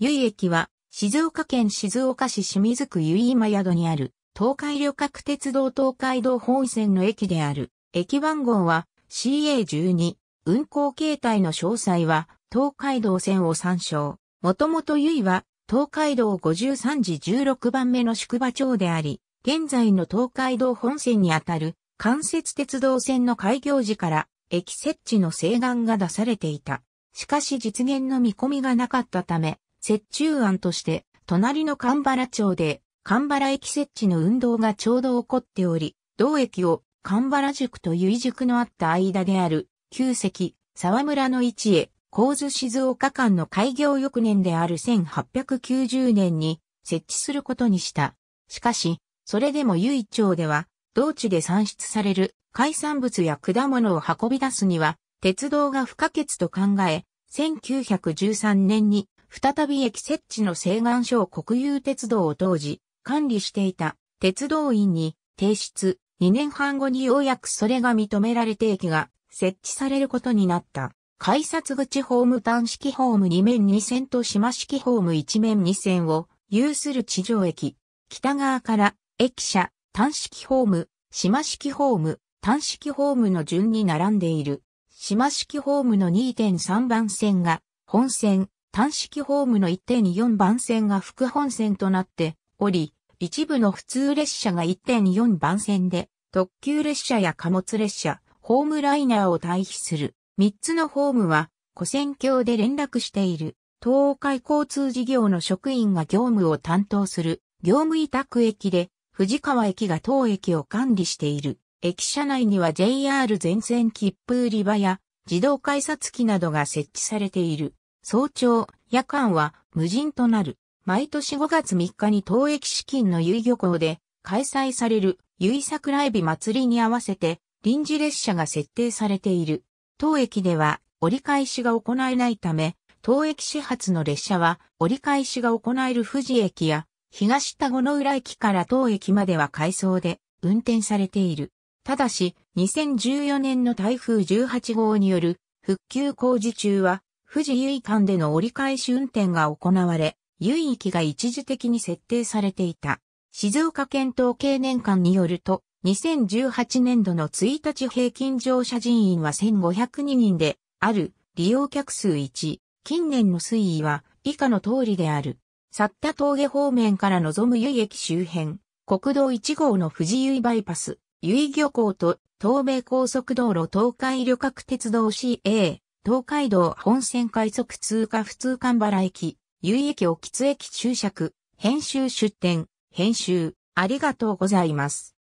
由井駅は、静岡県静岡市清水区由井今宿にある、東海旅客鉄道東海道本線の駅である。駅番号は CA12。運行形態の詳細は、東海道線を参照。もともと由井は、東海道53時16番目の宿場町であり、現在の東海道本線にあたる、関節鉄道線の開業時から、駅設置の請願が出されていた。しかし実現の見込みがなかったため、接中案として、隣の神原町で、神原駅設置の運動がちょうど起こっており、同駅を神原宿と結宿のあった間である、旧石、沢村の位置へ、神津静岡間の開業翌年である1890年に設置することにした。しかし、それでも由井町では、道地で産出される海産物や果物を運び出すには、鉄道が不可欠と考え、1913年に再び駅設置の西岸省国有鉄道を当時、管理していた鉄道員に提出、2年半後にようやくそれが認められて駅が設置されることになった。改札口ホーム単式ホーム2面2線と島式ホーム1面2線を有する地上駅。北側から駅舎、単式ホーム、島式ホーム、単式ホームの順に並んでいる。島式ホームの2.3番線が本線、単式ホームの1 4番線が副本線となっており、一部の普通列車が1 4番線で、特急列車や貨物列車、ホームライナーを対比する。三つのホームは、古線橋で連絡している。東海交通事業の職員が業務を担当する、業務委託駅で、藤川駅が当駅を管理している。駅舎内には JR 全線切符売り場や自動改札機などが設置されている。早朝、夜間は無人となる。毎年5月3日に当駅資金の遊漁港で開催される結比桜エビ祭りに合わせて臨時列車が設定されている。当駅では折り返しが行えないため、当駅始発の列車は折り返しが行える富士駅や東田子の浦駅から当駅までは回送で運転されている。ただし、2014年の台風18号による復旧工事中は富士唯間での折り返し運転が行われ、唯域が一時的に設定されていた。静岡県統計年間によると、2018年度の1日平均乗車人員は1502人で、ある利用客数1、近年の推移は以下の通りである。去った峠方面から望む唯駅周辺、国道1号の富士唯バイパス、唯漁港と東名高速道路東海旅客鉄道 CA、東海道本線快速通過普通間原駅、有駅沖津駅注釈、編集出展、編集、ありがとうございます。